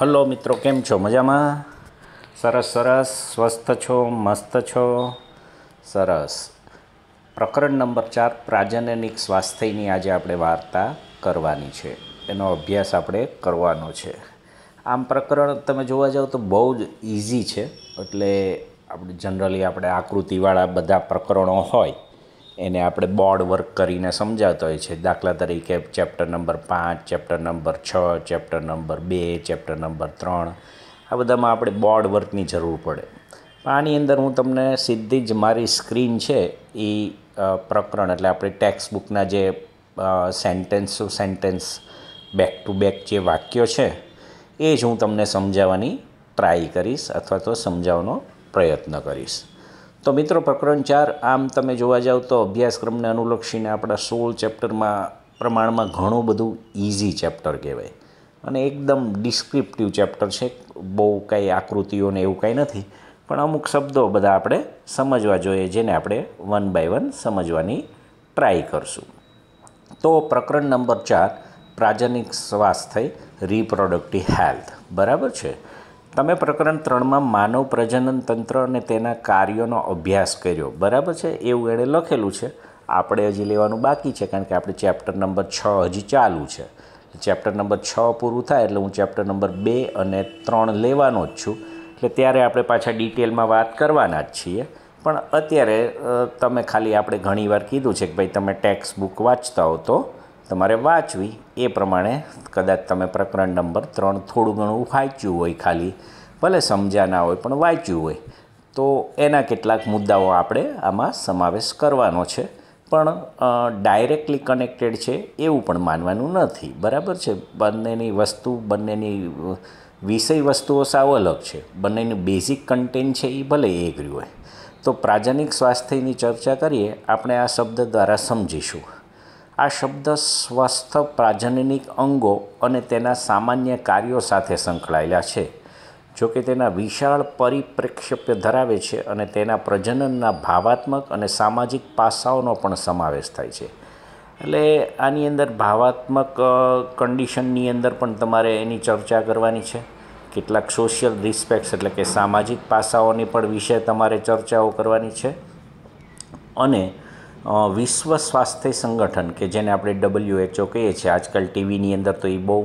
hello મિત્રો કેમ છો મજામાં સરસ સરસ સ્વસ્થ છો મસ્ત છો સરસ પ્રકરણ નંબર ચાર પ્રાજનનિક સ્વાસ્થ્યની આજે આપણે વાર્તા કરવાની છે એનો અભ્યાસ આપણે કરવાનો છે આમ પ્રકરણ તમે જોવા જાઓ તો બહુ જ ઇઝી છે એટલે આપણે જનરલી આપણે આકૃતિવાળા બધા પ્રકરણો હોય એને આપણે બોર્ડ વર્ક કરીને સમજાવતા હોય છે દાખલા તરીકે ચેપ્ટર નંબર પાંચ ચેપ્ટર નંબર છ ચેપ્ટર નંબર બે ચેપ્ટર નંબર ત્રણ આ બધામાં આપણે બોર્ડ વર્કની જરૂર પડે આની અંદર હું તમને સીધી જ મારી સ્ક્રીન છે એ પ્રકરણ એટલે આપણે ટેક્સ્ટ બુકના જે sentence to sentence back to back જે વાક્યો છે એ જ હું તમને સમજાવવાની ટ્રાય કરીશ અથવા તો સમજાવવાનો પ્રયત્ન કરીશ તો મિત્રો પ્રકરણ ચાર આમ તમે જોવા જાઓ તો અભ્યાસક્રમને અનુલક્ષીને આપણા સોળ ચેપ્ટરમાં પ્રમાણમાં ઘણું બધું ઇઝી ચેપ્ટર કહેવાય અને એકદમ ડિસ્ક્રિપ્ટિવ ચેપ્ટર છે બહુ કાંઈ આકૃતિઓને એવું કંઈ નથી પણ અમુક શબ્દો બધા આપણે સમજવા જોઈએ જેને આપણે વન બાય વન સમજવાની ટ્રાય કરશું તો પ્રકરણ નંબર ચાર પ્રાજનિક સ્વાસ્થ્ય રિપ્રોડક્ટિવ હેલ્થ બરાબર છે તમે પ્રકરણ ત્રણમાં માનવ પ્રજનન તંત્ર અને તેના કાર્યોનો અભ્યાસ કર્યો બરાબર છે એવું એણે લખેલું છે આપણે હજી લેવાનું બાકી છે કારણ કે આપણે ચેપ્ટર નંબર છ હજી ચાલુ છે ચેપ્ટર નંબર છ પૂરું થાય એટલે હું ચેપ્ટર નંબર બે અને ત્રણ લેવાનો જ છું એટલે ત્યારે આપણે પાછા ડિટેલમાં વાત કરવાના જ છીએ પણ અત્યારે તમે ખાલી આપણે ઘણીવાર કીધું છે કે ભાઈ તમે ટેક્સ બુક વાંચતા હો તો તમારે વાંચવી એ પ્રમાણે કદાચ તમે પ્રકરણ નંબર ત્રણ થોડું ઘણું વાંચ્યું હોય ખાલી ભલે સમજ્યા ના હોય પણ વાંચ્યું હોય તો એના કેટલાક મુદ્દાઓ આપણે આમાં સમાવેશ કરવાનો છે પણ ડાયરેક્ટલી કનેક્ટેડ છે એવું પણ માનવાનું નથી બરાબર છે બંનેની વસ્તુ બંનેની વિષય વસ્તુઓ સાવ અલગ છે બંનેનું બેઝિક કન્ટેન્ટ છે એ ભલે એગ્રી હોય તો પ્રાજનિક સ્વાસ્થ્યની ચર્ચા કરીએ આપણે આ શબ્દ દ્વારા સમજીશું આ શબ્દ સ્વસ્થ પ્રાજનનિક અંગો અને તેના સામાન્ય કાર્યો સાથે સંકળાયેલા છે જો કે તેના વિશાળ પરિપ્રેક્ષ્ય ધરાવે છે અને તેના પ્રજનનના ભાવાત્મક અને સામાજિક પાસાઓનો પણ સમાવેશ થાય છે એટલે આની અંદર ભાવાત્મક કન્ડિશનની અંદર પણ તમારે એની ચર્ચા કરવાની છે કેટલાક સોશિયલ રિસ્પેક્ટ્સ એટલે કે સામાજિક પાસાઓની પણ વિશે તમારે ચર્ચાઓ કરવાની છે અને વિશ્વ સ્વાસ્થ્ય સંગઠન કે જેને આપણે ડબલ્યુએચઓ કહીએ છીએ આજકાલ ટીવીની અંદર તો એ બહુ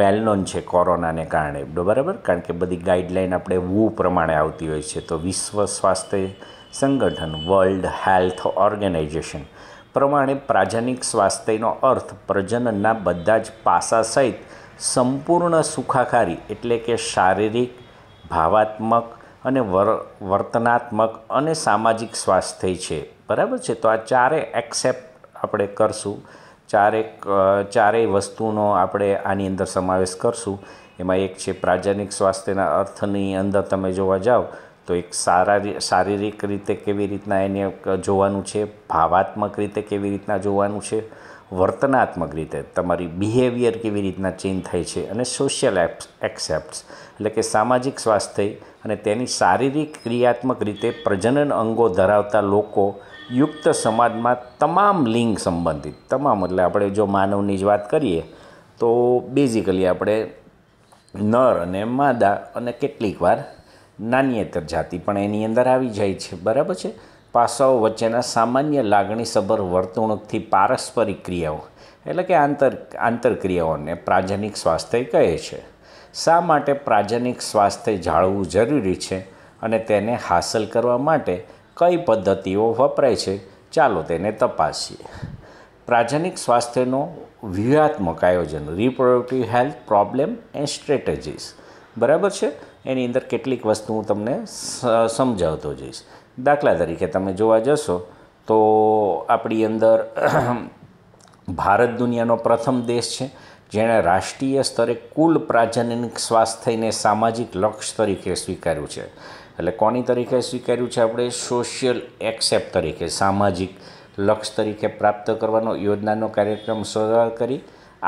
વેલ નોન છે કોરોનાને કારણે બરાબર કારણ કે બધી ગાઈડલાઈન આપણે વુ પ્રમાણે આવતી હોય છે તો વિશ્વ સ્વાસ્થ્ય સંગઠન વર્લ્ડ હેલ્થ ઓર્ગેનાઇઝેશન પ્રમાણે પ્રાજનિક સ્વાસ્થ્યનો અર્થ પ્રજનનના બધા જ પાસા સહિત સંપૂર્ણ સુખાકારી એટલે કે શારીરિક ભાવાત્મક અને વર વર્તનાત્મક અને સામાજિક સ્વાસ્થ્ય છે બરાબર છે તો આ ચારે એક્સેપ્ટ આપણે કરશું ચારેક ચારેય વસ્તુનો આપણે આની અંદર સમાવેશ કરશું એમાં એક છે પ્રાજનિક સ્વાસ્થ્યના અર્થની અંદર તમે જોવા જાઓ તો એક સારા શારીરિક રીતે કેવી રીતના એને જોવાનું છે ભાવાત્મક રીતે કેવી રીતના જોવાનું છે વર્તનાત્મક રીતે તમારી બિહેવિયર કેવી રીતના ચેન્જ થાય છે અને સોશિયલ એપ્સ એક્સેપ્ટ્સ એટલે કે સામાજિક સ્વાસ્થ્ય અને તેની શારીરિક ક્રિયાત્મક રીતે પ્રજનન અંગો ધરાવતા લોકો યુક્ત સમાજમાં તમામ લિંગ સંબંધિત તમામ એટલે આપણે જો માનવની જ વાત કરીએ તો બેઝિકલી આપણે નર અને માદા અને કેટલીક વાર નાન્યેતર જાતિ પણ એની અંદર આવી જાય છે બરાબર છે પાસાઓ વચ્ચેના સામાન્ય લાગણીસભર વર્તણૂકથી પારસ્પરિક ક્રિયાઓ એટલે કે આંતર આંતરક્રિયાઓને પ્રાજનિક સ્વાસ્થ્ય કહે છે શા માટે પ્રાજનિક સ્વાસ્થ્ય જાળવવું જરૂરી છે અને તેને હાંસલ કરવા માટે કઈ પદ્ધતિઓ વપરાય છે ચાલો તેને તપાસીએ પ્રાજનિક સ્વાસ્થ્યનો વ્યૂહાત્મક આયોજન reproductive health problem and strategies બરાબર છે એની અંદર કેટલીક વસ્તુ હું તમને સમજાવતો જઈશ દાખલા તરીકે તમે જોવા જશો તો આપણી અંદર ભારત દુનિયાનો પ્રથમ દેશ છે જેણે રાષ્ટ્રીય સ્તરે કુલ પ્રાજનનિક સ્વાસ્થ્યને સામાજિક લક્ષ્ય તરીકે સ્વીકાર્યું છે એટલે કોની તરીકે સ્વીકાર્યું છે આપણે સોશિયલ એક્સેપ્ટ તરીકે સામાજિક લક્ષ્ય તરીકે પ્રાપ્ત કરવાનો યોજનાનો કાર્યક્રમ શરૂઆત કરી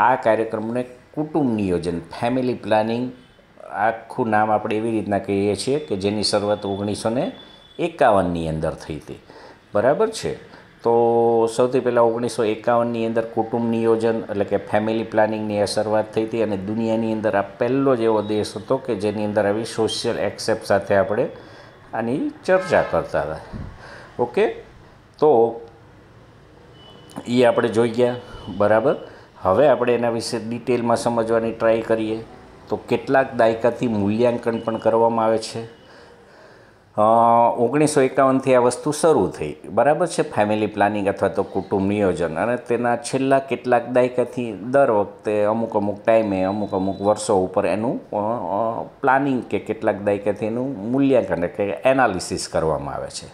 આ કાર્યક્રમને કુટુંબ નિયોજન ફેમિલી પ્લાનિંગ આખું નામ આપણે એવી રીતના કહીએ છીએ કે જેની શરૂઆત ઓગણીસો ને એકાવનની અંદર થઈ હતી બરાબર છે તો સૌથી પહેલાં ઓગણીસો એકાવનની અંદર કુટુંબ નિયોજન એટલે કે ફેમિલી પ્લાનિંગની શરૂઆત થઈ હતી અને દુનિયાની અંદર આ પહેલો જ એવો દેશ હતો કે જેની અંદર આવી સોશિયલ એક્સેપ્ટ સાથે આપણે આની ચર્ચા કરતા હતા ઓકે તો એ આપણે જોઈ ગયા બરાબર હવે આપણે એના વિશે ડિટેલમાં સમજવાની ટ્રાય કરીએ તો કેટલાક દાયકાથી મૂલ્યાંકન પણ કરવામાં આવે છે ઓગણીસો એકાવનથી આ વસ્તુ શરૂ થઈ બરાબર છે ફેમિલી પ્લાનિંગ અથવા તો કુટુંબ નિયોજન અને તેના છેલ્લા કેટલાક દાયકાથી દર વખતે અમુક અમુક ટાઈમે અમુક અમુક વર્ષો ઉપર એનું પ્લાનિંગ કે કેટલાક દાયકાથી એનું મૂલ્યાંકન કે એનાલિસિસ કરવામાં આવે છે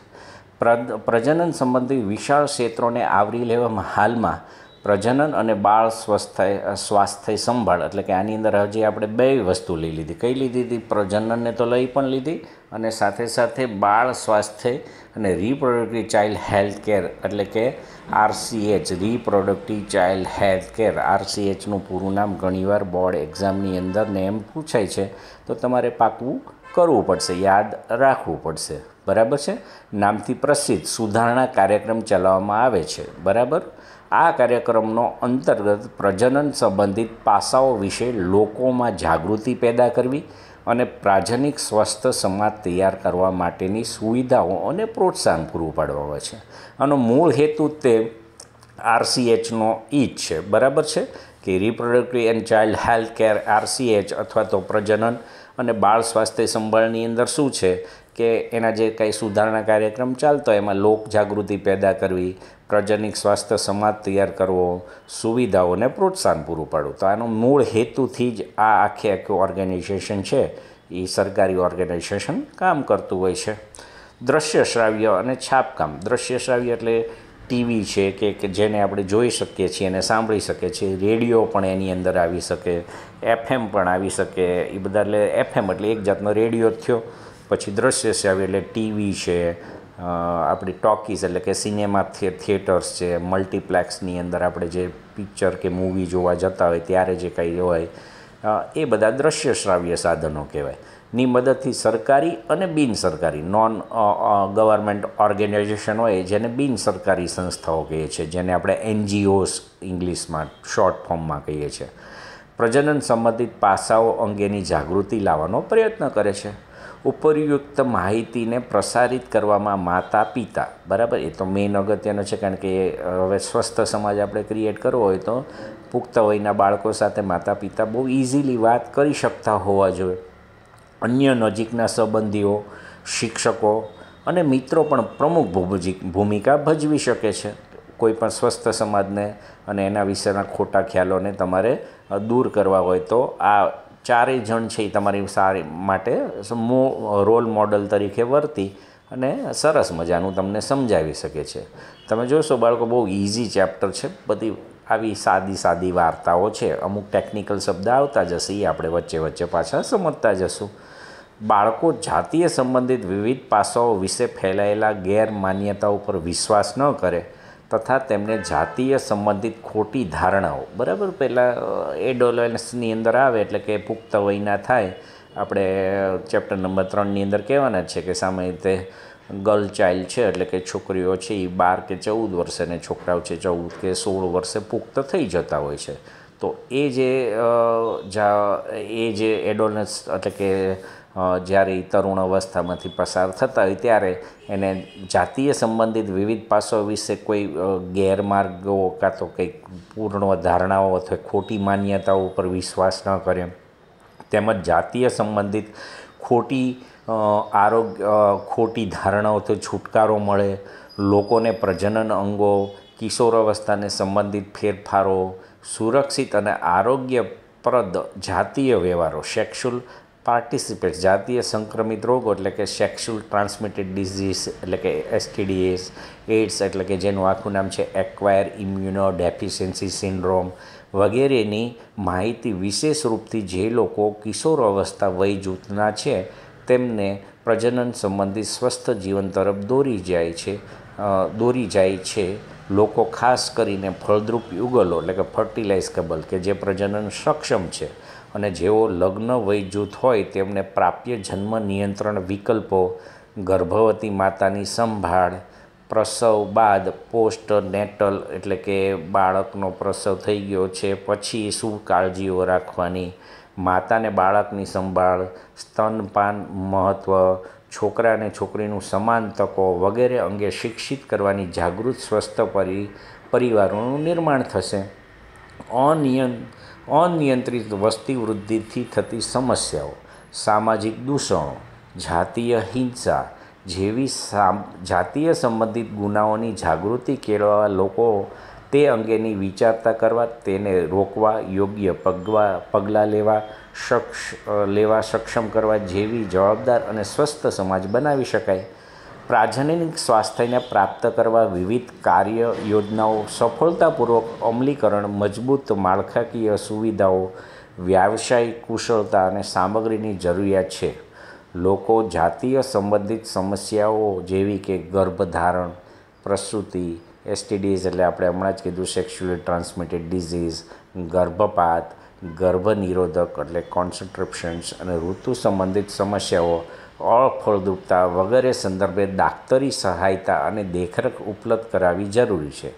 પ્રજનન સંબંધી વિશાળ ક્ષેત્રોને આવરી લેવામાં હાલમાં પ્રજનન અને બાળ સ્વસ્થય સ્વાસ્થ્ય સંભાળ એટલે કે આની અંદર હજી આપણે બે વસ્તુ લઈ લીધી કઈ લીધી હતી પ્રજનનને તો લઈ પણ લીધી અને સાથે સાથે બાળ સ્વાસ્થ્ય અને રિપ્રોડક્ટિવ ચાઇલ્ડ હેલ્થ કેર એટલે કે RCH reproductive child health care આરસીએચનું પૂરું નામ ઘણીવાર બોર્ડ એક્ઝામની અંદર ને એમ પૂછાય છે તો તમારે પાકવું કરવું પડશે યાદ રાખવું પડશે બરાબર છે નામથી પ્રસિદ્ધ સુધારણા કાર્યક્રમ ચલાવવામાં આવે છે બરાબર આ કાર્યક્રમનો અંતર્ગત પ્રજનન સંબંધિત પાસાઓ વિશે લોકોમાં જાગૃતિ પેદા કરવી અને પ્રાજનિક સ્વસ્થ સમાજ તૈયાર કરવા માટેની સુવિધાઓ અને પ્રોત્સાહન પૂરું પાડવાનો છે આનો મૂળ હેતુ તે આરસીએચનો ઈ જ છે બરાબર છે કે reproductive and child health care RCH અથવા તો પ્રજનન અને બાળ સ્વાસ્થ્ય સંભાળની અંદર શું છે કે એના જે કંઈ સુધારણા કાર્યક્રમ ચાલતો એમાં લોક જાગૃતિ પેદા કરવી પ્રજનિક સ્વાસ્થ્ય સમાજ તૈયાર કરવો સુવિધાઓને પ્રોત્સાહન પૂરું પાડવું તો આનો મૂળ હેતુથી જ આ આખે આખું ઓર્ગેનાઇઝેશન છે એ સરકારી ઓર્ગેનાઇઝેશન કામ કરતું હોય છે દ્રશ્ય શ્રાવ્ય અને છાપકામ દ્રશ્ય શ્રાવ્ય એટલે ટીવી છે કે જેને આપણે જોઈ શકીએ છીએ અને સાંભળી શકીએ છીએ રેડિયો પણ એની અંદર આવી શકે એફએમ પણ આવી શકે એ બધા એટલે એફએમ એટલે એક જાતનો રેડિયો થયો પછી દ્રશ્ય શ્રાવ્ય એટલે ટીવી છે આપણી ટોકીઝ એટલે કે સિનેમા થિયેટર્સ છે મલ્ટીપ્લેક્સની અંદર આપણે જે પિક્ચર કે મૂવી જોવા જતા હોય ત્યારે જે કંઈ હોય એ બધા દ્રશ્ય શ્રાવ્ય સાધનો કહેવાય ની મદદથી સરકારી અને બિન સરકારી નોન ગવર્મેન્ટ ઓર્ગેનાઇઝેશન હોય જેને બિન સરકારી સંસ્થાઓ કહીએ છીએ જેને આપણે એનજીઓસ ઇંગ્લિશમાં શોર્ટ ફોર્મમાં કહીએ છીએ પ્રજનન સંબંધિત પાસાઓ અંગેની જાગૃતિ લાવવાનો પ્રયત્ન કરે છે ઉપરયુક્ત માહિતીને પ્રસારિત કરવામાં માતા પિતા બરાબર એ તો મેઇન અગત્યનો છે કારણ કે હવે સ્વસ્થ સમાજ આપણે ક્રિએટ કરવો હોય તો પુખ્ત વયના બાળકો સાથે માતા પિતા બહુ ઇઝીલી વાત કરી શકતા હોવા જોઈએ અન્ય નજીકના સંબંધીઓ શિક્ષકો અને મિત્રો પણ પ્રમુખ ભૂમિકા ભજવી શકે છે કોઈ પણ સ્વસ્થ સમાજને અને એના વિશેના ખોટા ખ્યાલોને તમારે દૂર કરવા હોય તો આ ચારેય જણ છે એ તમારી સારી માટે મો રોલ મોડલ તરીકે વર્તી અને સરસ મજાનું તમને સમજાવી શકે છે તમે જોશો બાળકો બહુ ઇઝી ચેપ્ટર છે બધી આવી સાદી સાદી વાર્તાઓ છે અમુક ટેકનિકલ શબ્દ આવતા જશે એ આપણે વચ્ચે વચ્ચે પાછા સમજતા જશું બાળકો જાતીય સંબંધિત વિવિધ પાસાઓ વિશે ફેલાયેલા ગેરમાન્યતાઓ પર વિશ્વાસ ન કરે તથા તેમને જાતીય સંબંધિત ખોટી ધારણાઓ બરાબર પહેલાં એડોલન્સની અંદર આવે એટલે કે પુખ્ત વયના થાય આપણે ચેપ્ટર નંબર ત્રણની અંદર કહેવાના છે કે સામે રીતે ગર્લ ચાઇલ્ડ છે એટલે કે છોકરીઓ છે એ બાર કે ચૌદ વર્ષે અને છોકરાઓ છે ચૌદ કે સોળ વર્ષે પુખ્ત થઈ જતા હોય છે તો એ જે એ જે એડોલન્સ એટલે કે જ્યારે એ તરુણ અવસ્થામાંથી પસાર થતા હોય ત્યારે એને જાતીય સંબંધિત વિવિધ પાસો વિશે કોઈ ગેરમાર્ગો કાં તો કંઈક પૂર્ણ ધારણાઓ અથવા ખોટી માન્યતાઓ ઉપર વિશ્વાસ ન કરે તેમજ જાતીય સંબંધિત ખોટી આરોગ્ય ખોટી ધારણાઓથી છુટકારો મળે લોકોને પ્રજનન અંગો કિશોર અવસ્થાને સંબંધિત ફેરફારો સુરક્ષિત અને આરોગ્યપ્રદ જાતીય વ્યવહારો સેક્સ્યુલ પાર્ટિસિપેટ્સ જાતીય સંક્રમિત રોગો એટલે કે સેક્સ્યુઅલ ટ્રાન્સમિટેડ ડિઝીઝ એટલે કે એસટીડીએસ એડ્સ એટલે કે જેનું આખું નામ છે એક્વાયર ઇમ્યુનો ડેફિશિયન્સી સિન્ડ્રોમ વગેરેની માહિતી વિશેષ રૂપથી જે લોકો કિશોર અવસ્થા વય જૂથના છે તેમને પ્રજનન સંબંધિત સ્વસ્થ જીવન તરફ દોરી જાય છે દોરી જાય છે લોકો ખાસ કરીને ફળદ્રુપ યુગલો એટલે કે ફર્ટિલાઇઝ કબલ કે જે પ્રજનન સક્ષમ છે અને જેઓ લગ્ન વય જૂથ હોય તેમને પ્રાપ્ય જન્મ નિયંત્રણ વિકલ્પો ગર્ભવતી માતાની સંભાળ પ્રસવ બાદ પોસ્ટ નેટલ એટલે કે બાળકનો પ્રસવ થઈ ગયો છે પછી શું કાળજીઓ રાખવાની માતાને બાળકની સંભાળ સ્તનપાન મહત્ત્વ છોકરા અને છોકરીનું સમાન તકો વગેરે અંગે શિક્ષિત કરવાની જાગૃત સ્વસ્થ પરિ પરિવારોનું નિર્માણ થશે અનિયંત્રિત અનિયંત્રિત વસ્તી વૃદ્ધિથી થતી સમસ્યાઓ સામાજિક દૂષણો જાતીય હિંસા જેવી સામ જાતીય સંબંધિત ગુનાઓની જાગૃતિ કેળવવા લોકો તે અંગેની વિચારતા કરવા તેને રોકવા યોગ્ય પગવા પગલાં લેવા સક્ષ લેવા સક્ષમ કરવા જેવી જવાબદાર અને સ્વસ્થ સમાજ બનાવી શકાય પ્રાજનિક સ્વાસ્થ્યને પ્રાપ્ત કરવા વિવિધ કાર્ય યોજનાઓ સફળતાપૂર્વક અમલીકરણ મજબૂત માળખાકીય સુવિધાઓ વ્યવસાય કુશળતા અને સામગ્રીની જરૂરિયાત છે લોકો જાતીય સંબંધિત સમસ્યાઓ જેવી કે ગર્ભધારણ પ્રસૂતિ એસટીડીઝ એટલે આપણે હમણાં જ કીધું સેક્સ્યુઅલી ટ્રાન્સમિટેડ ડિઝીઝ ગર્ભપાત ગર્ભનિરોધક એટલે કોન્સન્ટ્રેપ્શન્સ અને ઋતુ સંબંધિત સમસ્યાઓ અફળદ્રુપતા વગેરે સંદર્ભે ડાક્તરી સહાયતા અને દેખરેખ ઉપલબ્ધ કરાવવી જરૂરી છે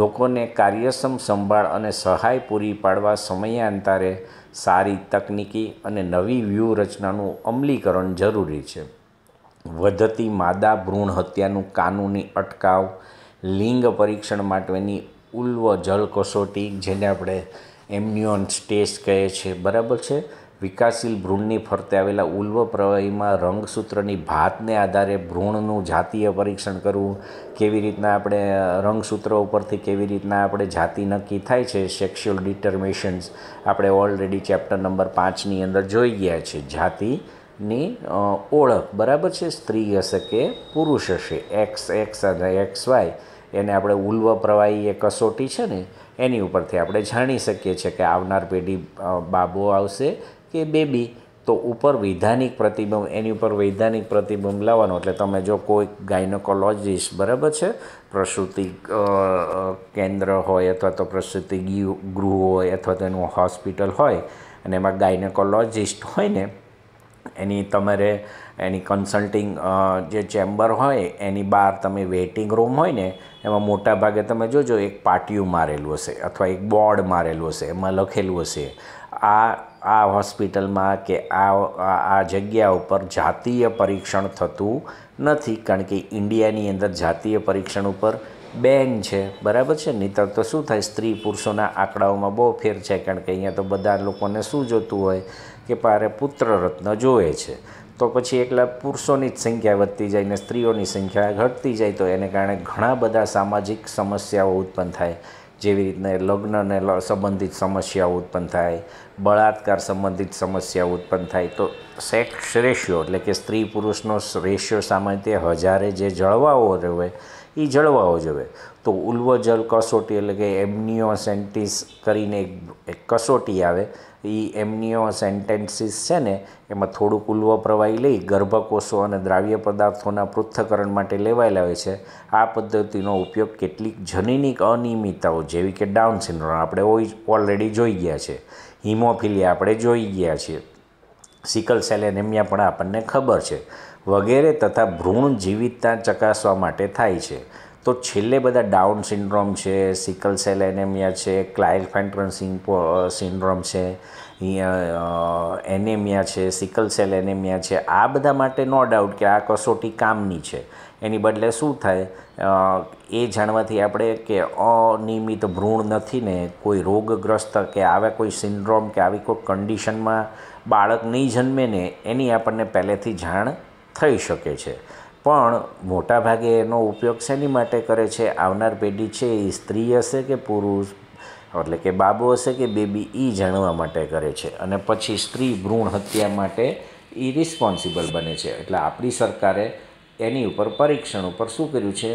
લોકોને કાર્યક્ષમ સંભાળ અને સહાય પૂરી પાડવા સમયાંતરે સારી તકનિકી અને નવી વ્યૂહરચનાનું અમલીકરણ જરૂરી છે વધતી માદા ભ્રૂણ હત્યાનું કાનૂની અટકાવ લિંગ પરીક્ષણ માટેની ઉલ્વ જલ કસોટી જેને આપણે એમ્યુઅન્સ ટેસ્ટ કહે છે બરાબર છે વિકાસશીલ ભ્રૂણની ફરતે આવેલા ઉલ્વ પ્રવાહીમાં રંગસૂત્રની ભાતને આધારે ભ્રૂણનું જાતીય પરીક્ષણ કરવું કેવી રીતના આપણે રંગસૂત્ર ઉપરથી કેવી રીતના આપણે જાતિ નક્કી થાય છે સેક્સ્યુઅલ ડિટર્મેશન્સ આપણે ઓલરેડી ચેપ્ટર નંબર પાંચની અંદર જોઈ ગયા છે જાતિની ઓળખ બરાબર છે સ્ત્રી હશે કે પુરુષ હશે એક્સ એક્સ અને એક્સ વાય એને આપણે ઉલ્વ પ્રવાહી એ કસોટી છે ને એની ઉપરથી આપણે જાણી શકીએ છીએ કે આવનાર પેઢી બાબો આવશે કે બેબી તો ઉપર વૈધાનિક પ્રતિબંધ એની ઉપર વૈધાનિક પ્રતિબંધ લાવવાનો એટલે તમે જો કોઈ ગાયનોકોલોજીસ્ટ બરાબર છે પ્રસૂતિ કેન્દ્ર હોય અથવા તો પ્રસૂતિ ગૃહ હોય અથવા તો એનું હોસ્પિટલ હોય અને એમાં ગાયનેકોલોજિસ્ટ હોય ને એની તમારે એની કન્સલ્ટિંગ જે ચેમ્બર હોય એની બહાર તમે વેઇટિંગ રૂમ હોય ને એમાં મોટા ભાગે તમે જોજો એક પાટિયું મારેલું હશે અથવા એક બોર્ડ મારેલું હશે એમાં લખેલું હશે આ આ હોસ્પિટલમાં કે આ આ જગ્યા ઉપર જાતીય પરીક્ષણ થતું નથી કારણ કે ઇન્ડિયાની અંદર જાતીય પરીક્ષણ ઉપર બેન છે બરાબર છે નહીંતર તો શું થાય સ્ત્રી પુરુષોના આંકડાઓમાં બહુ ફેર છે કારણ કે અહીંયા તો બધા લોકોને શું જોતું હોય કે પારે પુત્રરત્ન રત્ન જોવે છે તો પછી એકલા પુરુષોની જ સંખ્યા વધતી જાય ને સ્ત્રીઓની સંખ્યા ઘટતી જાય તો એને કારણે ઘણા બધા સામાજિક સમસ્યાઓ ઉત્પન્ન થાય જેવી રીતના લગ્નને સંબંધિત સમસ્યાઓ ઉત્પન્ન થાય બળાત્કાર સંબંધિત સમસ્યાઓ ઉત્પન્ન થાય તો સેક્સ રેશિયો એટલે કે સ્ત્રી પુરુષનો રેશિયો સામાન્ય હજારે જે જળવાઓ રહે એ જળવાઓ જોવે તો ઉલ્વજલ કસોટી એટલે કે એમનિયોસેન્ટિસ કરીને એક કસોટી આવે એ એમનીઓ સેન્ટેન્સીસ છે ને એમાં થોડુંક ઉલ્વ પ્રવાહી લઈ ગર્ભકોષો અને દ્રાવ્ય પદાર્થોના પૃથ્થકરણ માટે લેવાયેલા હોય છે આ પદ્ધતિનો ઉપયોગ કેટલીક જનીનિક અનિયમિતતાઓ જેવી કે ડાઉન સિન્ડ્રોમ આપણે ઓલરેડી જોઈ ગયા છે હિમોફિલિયા આપણે જોઈ ગયા છીએ સિકલ સેલ એનેમિયા પણ આપણને ખબર છે વગેરે તથા ભ્રૂણ જીવિતતા ચકાસવા માટે થાય છે તો છેલ્લે બધા ડાઉન સિન્ડ્રોમ છે સિકલ સેલ એનેમિયા છે ક્લાઇલફેન્ટ્રન સિન્ડ્રોમ છે એનેમિયા છે સિકલ સેલ એનેમિયા છે આ બધા માટે નો ડાઉટ કે આ કસોટી કામની છે એની બદલે શું થાય એ જાણવાથી આપણે કે અનિયમિત ભ્રૂણ નથી ને કોઈ રોગગ્રસ્ત કે આવા કોઈ સિન્ડ્રોમ કે આવી કોઈ કન્ડિશનમાં બાળક નહીં જન્મે ને એની આપણને પહેલેથી જાણ થઈ શકે છે પણ મોટાભાગે એનો ઉપયોગ શેની માટે કરે છે આવનાર પેઢી છે એ સ્ત્રી હશે કે પુરુષ એટલે કે બાબો હશે કે બેબી એ જાણવા માટે કરે છે અને પછી સ્ત્રી ભ્રૂણ હત્યા માટે એ રિસ્પોન્સિબલ બને છે એટલે આપણી સરકારે એની ઉપર પરીક્ષણ ઉપર શું કર્યું છે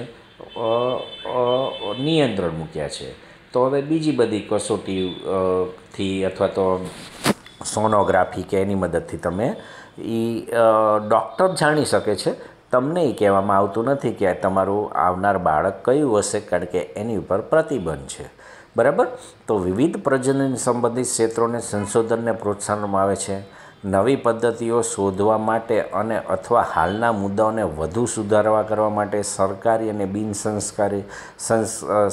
નિયંત્રણ મૂક્યા છે તો હવે બીજી બધી કસોટી થી અથવા તો સોનોગ્રાફી કે એની મદદથી તમે એ ડૉક્ટર જાણી શકે છે તમને એ કહેવામાં આવતું નથી કે તમારું આવનાર બાળક કયું હશે કારણ કે એની ઉપર પ્રતિબંધ છે બરાબર તો વિવિધ પ્રજનન સંબંધિત ક્ષેત્રોને સંશોધનને પ્રોત્સાહનમાં આવે છે નવી પદ્ધતિઓ શોધવા માટે અને અથવા હાલના મુદ્દાઓને વધુ સુધારવા કરવા માટે સરકારી અને બિનસંસ્કારી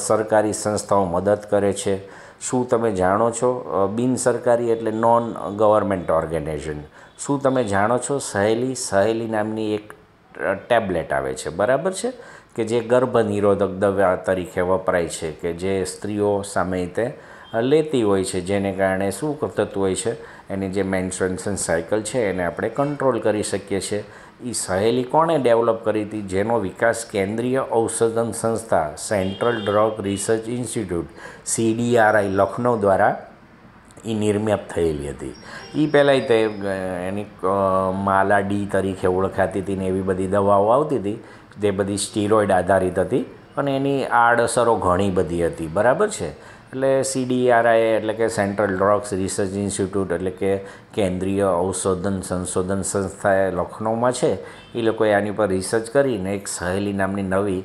સરકારી સંસ્થાઓ મદદ કરે છે શું તમે જાણો છો બિનસરકારી એટલે નોન ગવર્મેન્ટ ઓર્ગેનાઇઝેશન શું તમે જાણો છો સહેલી સહેલી નામની એક ટેબ્લેટ આવે છે બરાબર છે કે જે ગર્ભનિરોધક નિરોધક દવા તરીકે વપરાય છે કે જે સ્ત્રીઓ સામે તે લેતી હોય છે જેને કારણે શું થતું હોય છે એની જે મેન્સ્ટ્રેશન સાયકલ છે એને આપણે કંટ્રોલ કરી શકીએ છીએ એ સહેલી કોણે ડેવલપ કરી હતી જેનો વિકાસ કેન્દ્રીય ઔષધન સંસ્થા Central Drug Research Institute CDRI Lucknow દ્વારા એ નિર્મેપ થયેલી હતી એ પહેલાંય તે એની માલા ડી તરીકે ઓળખાતી હતી ને એવી બધી દવાઓ આવતી હતી જે બધી સ્ટીરોઇડ આધારિત હતી અને એની આડઅસરો ઘણી બધી હતી બરાબર છે એટલે સીડીઆરઆઈ એટલે કે સેન્ટ્રલ ડ્રગ્સ રિસર્ચ ઇન્સ્ટિટ્યૂટ એટલે કે કેન્દ્રીય ઔષધન સંશોધન સંસ્થા લખનૌમાં છે એ લોકોએ આની ઉપર રિસર્ચ કરીને એક સહેલી નામની નવી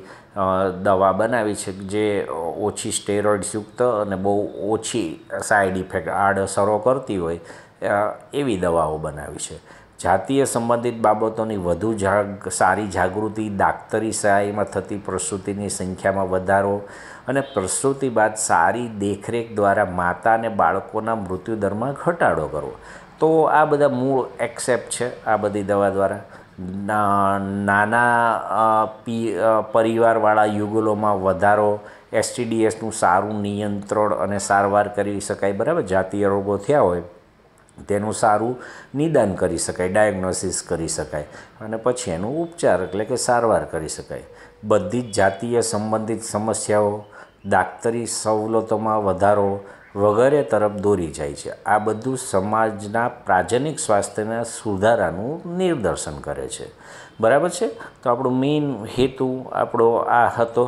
દવા બનાવી છે જે ઓછી સ્ટેરોઇડ્સયુક્ત અને બહુ ઓછી સાઇડ ઇફેક્ટ આડઅસરો કરતી હોય એવી દવાઓ બનાવી છે જાતીય સંબંધિત બાબતોની વધુ જાગ સારી જાગૃતિ દાક્તરી સહાયમાં થતી પ્રસૂતિની સંખ્યામાં વધારો અને પ્રસૂતિ બાદ સારી દેખરેખ દ્વારા માતા અને બાળકોના મૃત્યુદરમાં ઘટાડો કરવો તો આ બધા મૂળ એક્સેપ્ટ છે આ બધી દવા દ્વારા નાના પી પરિવારવાળા યુગલોમાં વધારો એસટીડીએસનું સારું નિયંત્રણ અને સારવાર કરી શકાય બરાબર જાતીય રોગો થયા હોય તેનું સારું નિદાન કરી શકાય ડાયગ્નોસિસ કરી શકાય અને પછી એનું ઉપચાર એટલે કે સારવાર કરી શકાય બધી જ જાતીય સંબંધિત સમસ્યાઓ દાક્તરી સવલતોમાં વધારો વગેરે તરફ દોરી જાય છે આ બધું સમાજના પ્રાજનિક સ્વાસ્થ્યના સુધારાનું નિર્દર્શન કરે છે બરાબર છે તો આપણો મેઇન હેતુ આપણો આ હતો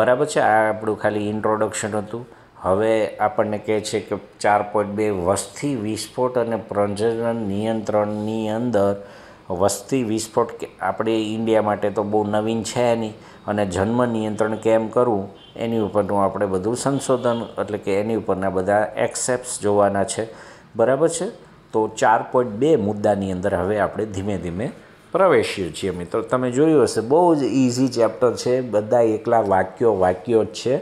બરાબર છે આ આપણું ખાલી ઇન્ટ્રોડક્શન હતું હવે આપણને કહે છે કે ચાર પોઈન્ટ બે વસ્તી વિસ્ફોટ અને પ્રજનન નિયંત્રણની અંદર વસ્તી વિસ્ફોટ આપણે ઇન્ડિયા માટે તો બહુ નવીન છે નહીં અને જન્મ નિયંત્રણ કેમ કરવું એની ઉપરનું આપણે બધું સંશોધન એટલે કે એની ઉપરના બધા એક્સેપ્ટ્સ જોવાના છે બરાબર છે તો ચાર પોઈન્ટ બે મુદ્દાની અંદર હવે આપણે ધીમે ધીમે પ્રવેશીએ છીએ મિત્રો તમે જોયું હશે બહુ જ ઇઝી ચેપ્ટર છે બધા એકલા વાક્યો વાક્યો જ છે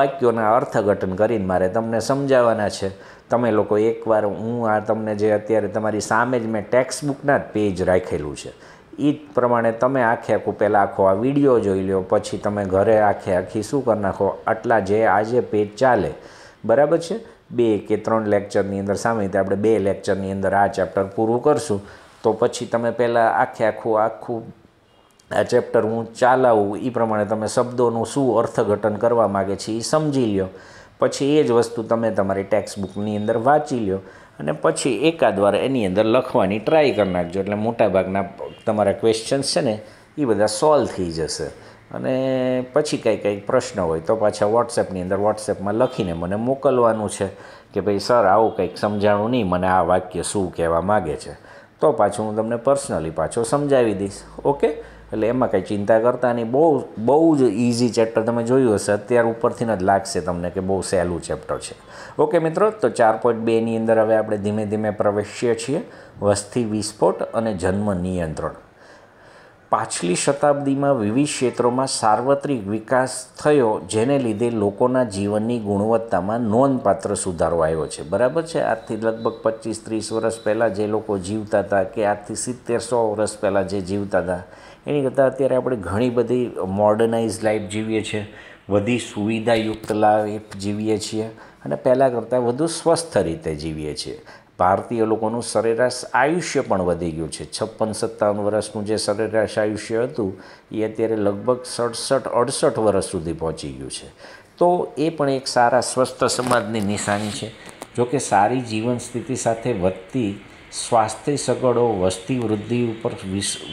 વાક્યોના અર્થઘટન કરીને મારે તમને સમજાવવાના છે તમે લોકો એકવાર હું આ તમને જે અત્યારે તમારી સામે જ મેં ટેક્સ્ટ બુકના જ પેજ રાખેલું છે એ જ પ્રમાણે તમે આખે આખું પહેલાં આખો આ વિડીયો જોઈ લો પછી તમે ઘરે આખે આખી શું કરી નાખો આટલા જે આજે પેજ ચાલે બરાબર છે બે કે ત્રણ લેક્ચરની અંદર સામે રીતે આપણે બે લેક્ચરની અંદર આ ચેપ્ટર પૂરું કરશું તો પછી તમે પહેલાં આખે આખું આખું આ ચેપ્ટર હું ચાલાવું એ પ્રમાણે તમે શબ્દોનું શું અર્થઘટન કરવા માગે છે એ સમજી લ્યો પછી એ જ વસ્તુ તમે તમારી ટેક્સ્ટ બુકની અંદર વાંચી લ્યો અને પછી એકાદ વાર એની અંદર લખવાની ટ્રાય કરી નાખજો એટલે મોટાભાગના તમારા ક્વેશ્ચન્સ છે ને એ બધા સોલ્વ થઈ જશે અને પછી કંઈ કંઈ પ્રશ્ન હોય તો પાછા વોટ્સએપની અંદર વોટ્સએપમાં લખીને મને મોકલવાનું છે કે ભાઈ સર આવું કંઈક સમજાણું નહીં મને આ વાક્ય શું કહેવા માગે છે તો પાછું હું તમને પર્સનલી પાછો સમજાવી દઈશ ઓકે એટલે એમાં કંઈ ચિંતા કરતા નહીં બહુ બહુ જ ઇઝી ચેપ્ટર તમે જોયું હશે અત્યાર ઉપરથી જ લાગશે તમને કે બહુ સહેલું ચેપ્ટર છે ઓકે મિત્રો તો ચાર પોઈન્ટ બેની અંદર હવે આપણે ધીમે ધીમે પ્રવેશીએ છીએ વસ્તી વિસ્ફોટ અને જન્મ નિયંત્રણ પાછલી શતાબ્દીમાં વિવિધ ક્ષેત્રોમાં સાર્વત્રિક વિકાસ થયો જેને લીધે લોકોના જીવનની ગુણવત્તામાં નોંધપાત્ર સુધારો આવ્યો છે બરાબર છે આજથી લગભગ પચીસ ત્રીસ વર્ષ પહેલાં જે લોકો જીવતા હતા કે આજથી સિત્તેર સો વર્ષ પહેલાં જે જીવતા હતા એની કરતાં અત્યારે આપણે ઘણી બધી મોડર્નાઇઝ લાઈફ જીવીએ છીએ વધી સુવિધાયુક્ત લાઈફ જીવીએ છીએ અને પહેલાં કરતાં વધુ સ્વસ્થ રીતે જીવીએ છીએ ભારતીય લોકોનું સરેરાશ આયુષ્ય પણ વધી ગયું છે છપ્પન સત્તાવન વર્ષનું જે સરેરાશ આયુષ્ય હતું એ અત્યારે લગભગ સડસઠ અડસઠ વર્ષ સુધી પહોંચી ગયું છે તો એ પણ એક સારા સ્વસ્થ સમાજની નિશાની છે જોકે સારી જીવન સ્થિતિ સાથે વધતી સ્વાસ્થ્ય સગવડો વસ્તી વૃદ્ધિ ઉપર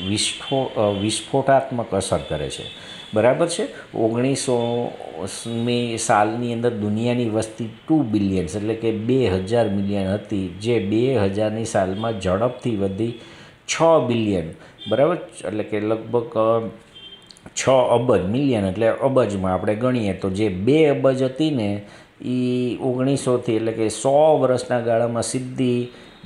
વિસ્ફો વિસ્ફોટાત્મક અસર કરે છે બરાબર છે ઓગણીસોમી સાલની અંદર દુનિયાની વસ્તી ટુ બિલિયન્સ એટલે કે બે હજાર મિલિયન હતી જે બે હજારની સાલમાં ઝડપથી વધી છ બિલિયન બરાબર એટલે કે લગભગ છ અબજ મિલિયન એટલે અબજમાં આપણે ગણીએ તો જે બે અબજ હતી ને એ ઓગણીસોથી એટલે કે સો વર્ષના ગાળામાં સીધી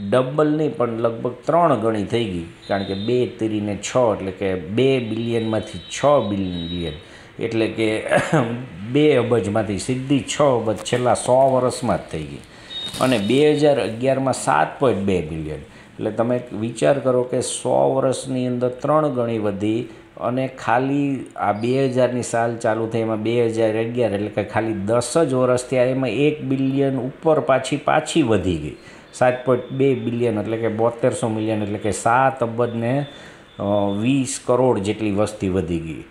ડબલની પણ લગભગ ત્રણ ગણી થઈ ગઈ કારણ કે બે તીરીને છ એટલે કે બે બિલિયનમાંથી છ બિલિયન એટલે કે બે અબજમાંથી સીધી છ અબજ છેલ્લા સો વર્ષમાં જ થઈ ગઈ અને બે હજાર અગિયારમાં સાત પોઈન્ટ બે બિલિયન એટલે તમે વિચાર કરો કે સો વર્ષની અંદર ત્રણ ગણી વધી અને ખાલી આ બે હજારની સાલ ચાલુ થઈ એમાં બે હજાર અગિયાર એટલે કે ખાલી દસ જ વર્ષથી આ એમાં એક બિલિયન ઉપર પાછી પાછી વધી ગઈ સાત પોઈન્ટ બે બિલિયન એટલે કે બોતેરસો મિલિયન એટલે કે સાત અબજને વીસ કરોડ જેટલી વસ્તી વધી ગઈ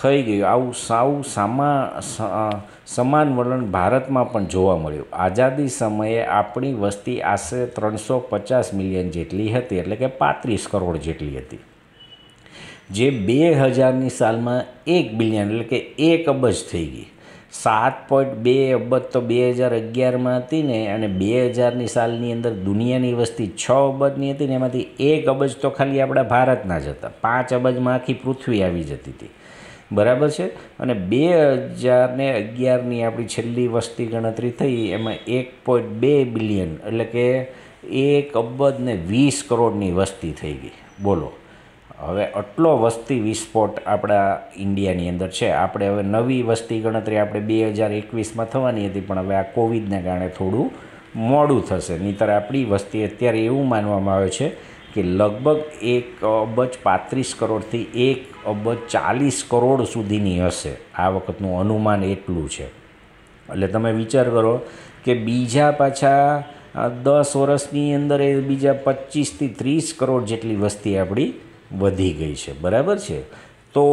થઈ ગયું આવું સાવ સામા સમાન વલણ ભારતમાં પણ જોવા મળ્યું આઝાદી સમયે આપણી વસ્તી આશરે ત્રણસો પચાસ મિલિયન જેટલી હતી એટલે કે પાંત્રીસ કરોડ જેટલી હતી જે બે હજારની સાલમાં એક બિલિયન એટલે કે એક અબજ થઈ ગઈ સાત પોઈન્ટ બે અબજ તો બે હજાર અગિયારમાં હતી ને અને બે હજારની સાલની અંદર દુનિયાની વસ્તી છ અબજની હતી ને એમાંથી એક અબજ તો ખાલી આપણા ભારતના જ હતા પાંચ અબજમાં આખી પૃથ્વી આવી જતી હતી બરાબર છે અને બે હજારને અગિયારની આપણી છેલ્લી વસ્તી ગણતરી થઈ એમાં એક પોઈન્ટ બે બિલિયન એટલે કે એક અબજ ને વીસ કરોડની વસ્તી થઈ ગઈ બોલો હવે આટલો વસ્તી વિસ્ફોટ આપણા ઇન્ડિયાની અંદર છે આપણે હવે નવી વસ્તી ગણતરી આપણે બે હજાર એકવીસમાં થવાની હતી પણ હવે આ કોવિડને કારણે થોડું મોડું થશે નહીંતર આપણી વસ્તી અત્યારે એવું માનવામાં આવે છે કે લગભગ એક અબજ પાંત્રીસ કરોડથી એક અબજ ચાલીસ કરોડ સુધીની હશે આ વખતનું અનુમાન એટલું છે એટલે તમે વિચાર કરો કે બીજા પાછા દસ વર્ષની અંદર એ બીજા પચીસથી ત્રીસ કરોડ જેટલી વસ્તી આપણી વધી ગઈ છે બરાબર છે તો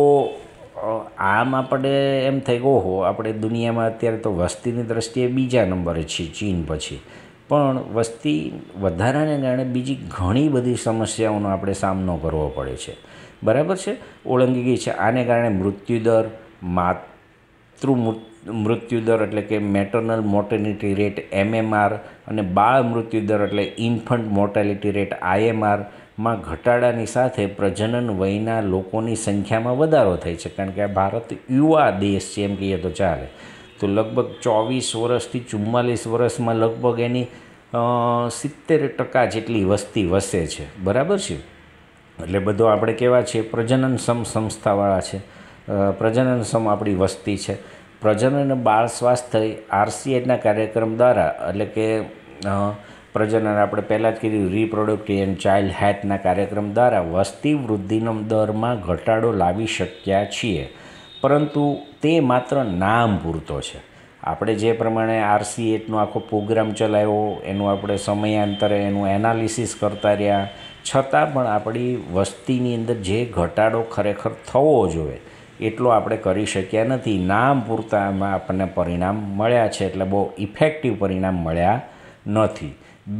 આમ આપણે એમ થઈ ગયો હો આપણે દુનિયામાં અત્યારે તો વસ્તીની દ્રષ્ટિએ બીજા નંબરે છે ચીન પછી પણ વસ્તી વધારાને કારણે બીજી ઘણી બધી સમસ્યાઓનો આપણે સામનો કરવો પડે છે બરાબર છે ઓળંગી ગઈ છે આને કારણે મૃત્યુદર માતૃ મૃત્યુદર એટલે કે મેટર્નલ મોર્ટેલિટી રેટ એમએમઆર અને બાળ મૃત્યુદર એટલે ઇન્ફન્ટ મોર્ટાલિટી રેટ આઈએમઆર માં ઘટાડાની સાથે પ્રજનન વયના લોકોની સંખ્યામાં વધારો થાય છે કારણ કે આ ભારત યુવા દેશ છે એમ કહીએ તો ચાલે તો લગભગ ચોવીસ વર્ષથી ચુમ્માલીસ વર્ષમાં લગભગ એની સિત્તેર ટકા જેટલી વસ્તી વસે છે બરાબર છે એટલે બધો આપણે કેવા છીએ પ્રજનન સમ સંસ્થાવાળા છે પ્રજનન સમ આપણી વસ્તી છે પ્રજનન અને બાળ સ્વાસ્થ્ય આરસીએચના કાર્યક્રમ દ્વારા એટલે કે પ્રજનન આપણે પહેલાં જ કીધું રિપ્રોડક્ટિવ એન્ડ ચાઇલ્ડ હેલ્થના કાર્યક્રમ દ્વારા વસ્તી વૃદ્ધિનો દરમાં ઘટાડો લાવી શક્યા છીએ પરંતુ તે માત્ર નામ પૂરતો છે આપણે જે પ્રમાણે આરસીએટનો આખો પ્રોગ્રામ ચલાવ્યો એનું આપણે સમયાંતરે એનું એનાલિસિસ કરતા રહ્યા છતાં પણ આપણી વસ્તીની અંદર જે ઘટાડો ખરેખર થવો જોઈએ એટલો આપણે કરી શક્યા નથી નામ પૂરતામાં આપણને પરિણામ મળ્યા છે એટલે બહુ ઇફેક્ટિવ પરિણામ મળ્યા નથી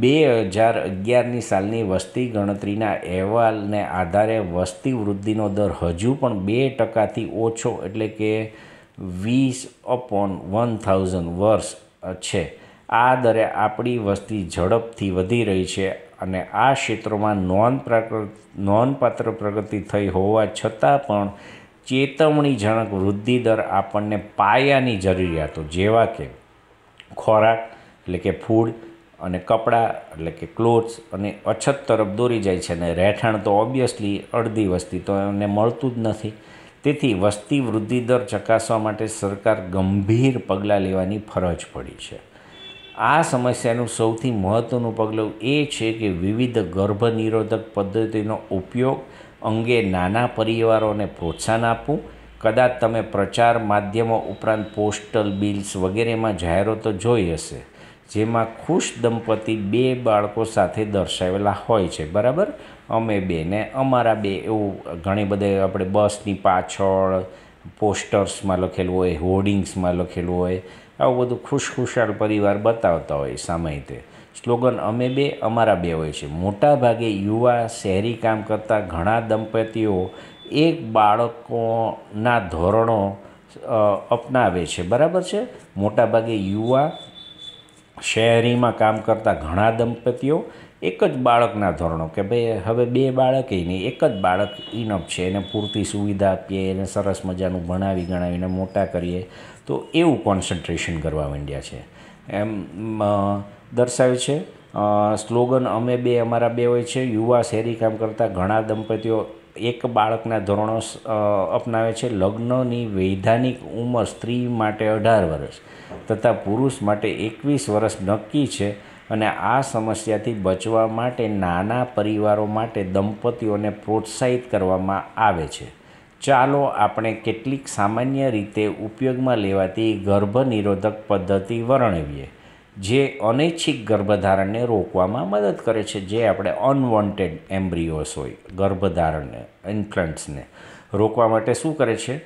બે હજાર અગિયારની સાલની વસ્તી ગણતરીના અહેવાલને આધારે વસ્તી વૃદ્ધિનો દર હજુ પણ બે ટકાથી ઓછો એટલે કે વીસ અપોન વન થાઉઝન્ડ વર્ષ છે આ દરે આપણી વસ્તી ઝડપથી વધી રહી છે અને આ ક્ષેત્રોમાં નોંધ નોંધપાત્ર પ્રગતિ થઈ હોવા છતાં પણ ચેતવણીજનક વૃદ્ધિ દર આપણને પાયાની જરૂરિયાતો જેવા કે ખોરાક એટલે કે ફૂડ અને કપડાં એટલે કે ક્લોથ્સ અને અછત તરફ દોરી જાય છે અને રહેઠાણ તો ઓબ્વિયસલી અડધી વસ્તી તો એમને મળતું જ નથી તેથી વસ્તી વૃદ્ધિ દર ચકાસવા માટે સરકાર ગંભીર પગલાં લેવાની ફરજ પડી છે આ સમસ્યાનું સૌથી મહત્ત્વનું પગલું એ છે કે વિવિધ ગર્ભનિરોધક પદ્ધતિનો ઉપયોગ અંગે નાના પરિવારોને પ્રોત્સાહન આપવું કદાચ તમે પ્રચાર માધ્યમો ઉપરાંત પોસ્ટલ બિલ્સ વગેરેમાં જાહેરાતો જોઈ હશે જેમાં ખુશ દંપતી બે બાળકો સાથે દર્શાવેલા હોય છે બરાબર અમે બે ને અમારા બે એવું ઘણી બધે આપણે બસની પાછળ પોસ્ટર્સમાં લખેલું હોય હોર્ડિંગ્સમાં લખેલું હોય આવું બધું ખુશખુશાલ પરિવાર બતાવતા હોય સામે તે સ્લોગન અમે બે અમારા બે હોય છે મોટાભાગે યુવા શહેરી કામ કરતા ઘણા દંપતીઓ એક બાળકોના ધોરણો અપનાવે છે બરાબર છે મોટાભાગે યુવા શહેરીમાં કામ કરતા ઘણા દંપતીઓ એક જ બાળકના ધોરણો કે ભાઈ હવે બે બાળક નહીં એક જ બાળક ઇનફ છે એને પૂરતી સુવિધા આપીએ એને સરસ મજાનું ભણાવી ગણાવીને મોટા કરીએ તો એવું કોન્સન્ટ્રેશન કરવા માંડ્યા છે એમ દર્શાવે છે સ્લોગન અમે બે અમારા બે હોય છે યુવા શહેરી કામ કરતા ઘણા દંપતીઓ એક બાળકના ધોરણો અપનાવે છે લગ્નની વૈધાનિક ઉંમર સ્ત્રી માટે અઢાર વર્ષ તથા પુરુષ માટે એકવીસ વર્ષ નક્કી છે અને આ સમસ્યાથી બચવા માટે નાના પરિવારો માટે દંપતીઓને પ્રોત્સાહિત કરવામાં આવે છે ચાલો આપણે કેટલીક સામાન્ય રીતે ઉપયોગમાં લેવાતી ગર્ભનિરોધક પદ્ધતિ વર્ણવીએ જે અનૈચ્છિક ગર્ભધારણને રોકવામાં મદદ કરે છે જે આપણે અનવોન્ટેડ એમ્બ્રિયોસ હોય ગર્ભધારણને ઇન્ફ્લન્ટ્સને રોકવા માટે શું કરે છે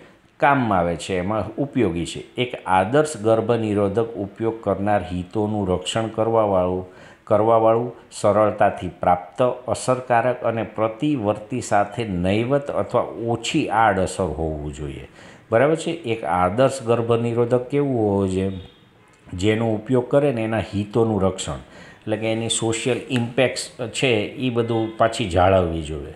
કામમાં આવે છે એમાં ઉપયોગી છે એક આદર્શ ગર્ભનિરોધક ઉપયોગ કરનાર હિતોનું રક્ષણ કરવાવાળું કરવાવાળું સરળતાથી પ્રાપ્ત અસરકારક અને પ્રતિવર્તી સાથે નૈવત અથવા ઓછી આડઅસર હોવું જોઈએ બરાબર છે એક આદર્શ ગર્ભનિરોધક કેવું હોવો જોઈએ જેનો ઉપયોગ કરે ને એના હિતોનું રક્ષણ એટલે કે એની સોશિયલ ઇમ્પેક્ટ્સ છે એ બધું પાછી જાળવવી જોઈએ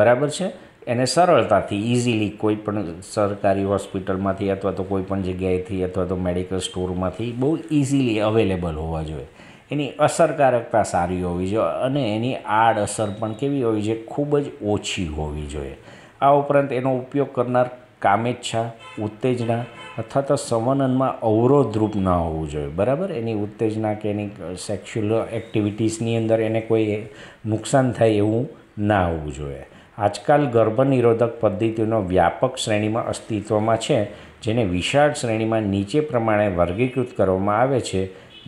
બરાબર છે એને સરળતાથી ઇઝીલી કોઈ પણ સરકારી હોસ્પિટલમાંથી અથવા તો કોઈ પણ જગ્યાએથી અથવા તો મેડિકલ સ્ટોરમાંથી બહુ ઇઝીલી અવેલેબલ હોવા જોઈએ એની અસરકારકતા સારી હોવી જોઈએ અને એની આડઅસર પણ કેવી હોવી જોઈએ ખૂબ જ ઓછી હોવી જોઈએ આ ઉપરાંત એનો ઉપયોગ કરનાર કામેચ્છા ઉત્તેજના અથવા તો સંવનનમાં અવરોધરૂપ ન હોવું જોઈએ બરાબર એની ઉત્તેજના કે એની સેક્સ્યુઅલ એક્ટિવિટીસની અંદર એને કોઈ નુકસાન થાય એવું ના હોવું જોઈએ આજકાલ ગર્ભનિરોધક પદ્ધતિઓનો વ્યાપક શ્રેણીમાં અસ્તિત્વમાં છે જેને વિશાળ શ્રેણીમાં નીચે પ્રમાણે વર્ગીકૃત કરવામાં આવે છે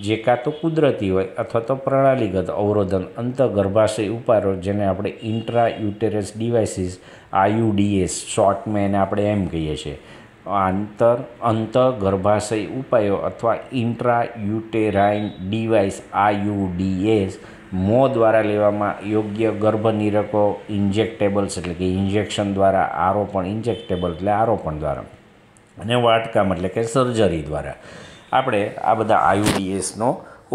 જે કાં તો કુદરતી હોય અથવા તો પ્રણાલીગત અવરોધન અંતગર્ભાશય ઉપારો જેને આપણે ઇન્ટ્રા યુટેરસ ડિવાઇસીસ આયુડીએસ શોર્ટમાં એને આપણે એમ કહીએ છીએ આંતર ગર્ભાશય ઉપાયો અથવા ઇન્ટ્રાયુટેરાઇન ડિવાઇસ આયુડીએસ મો દ્વારા લેવામાં યોગ્ય ગર્ભનિરકો ઇન્જેક્ટેબલ્સ એટલે કે ઇન્જેક્શન દ્વારા આરોપણ ઇન્જેક્ટેબલ એટલે આરોપણ દ્વારા અને વાટકામ એટલે કે સર્જરી દ્વારા આપણે આ બધા આયુડીએસનો